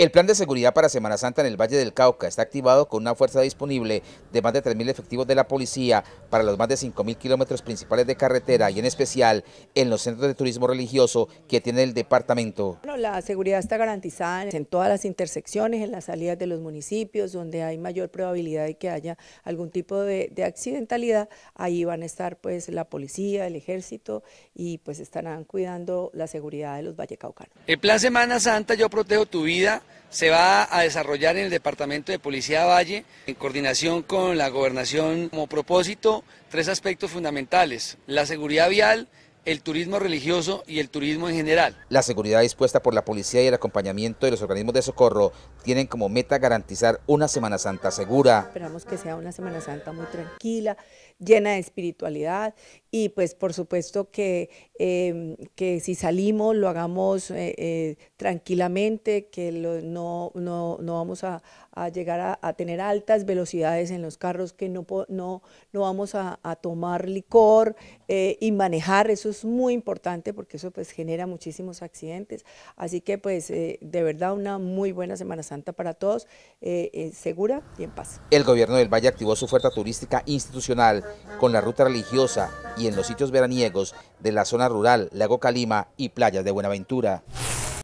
El plan de seguridad para Semana Santa en el Valle del Cauca está activado con una fuerza disponible de más de 3.000 efectivos de la policía para los más de 5.000 kilómetros principales de carretera y en especial en los centros de turismo religioso que tiene el departamento. Bueno, la seguridad está garantizada en todas las intersecciones, en las salidas de los municipios, donde hay mayor probabilidad de que haya algún tipo de, accidentalidad. Ahí van a estar pues la policía, el ejército y pues estarán cuidando la seguridad de los vallecaucanos. El plan Semana Santa yo protejo tu vida se va a desarrollar en el Departamento de Policía Valle en coordinación con la gobernación como propósito tres aspectos fundamentales, la seguridad vial, el turismo religioso y el turismo en general. La seguridad dispuesta por la policía y el acompañamiento de los organismos de socorro tienen como meta garantizar una Semana Santa segura. Esperamos que sea una Semana Santa muy tranquila, llena de espiritualidad y pues por supuesto que, em, que si salimos lo hagamos eh, eh, tranquilamente, que no, vamos a, llegar a, tener altas velocidades en los carros, que no, no, no vamos a, a tomar licor eh, y manejar esos es muy importante porque eso pues genera muchísimos accidentes. Así que pues eh, de verdad una muy buena Semana Santa para todos, eh, eh, segura y en paz. El gobierno del Valle activó su oferta turística institucional con la ruta religiosa y en los sitios veraniegos de la zona rural, Lago Calima y playas de Buenaventura.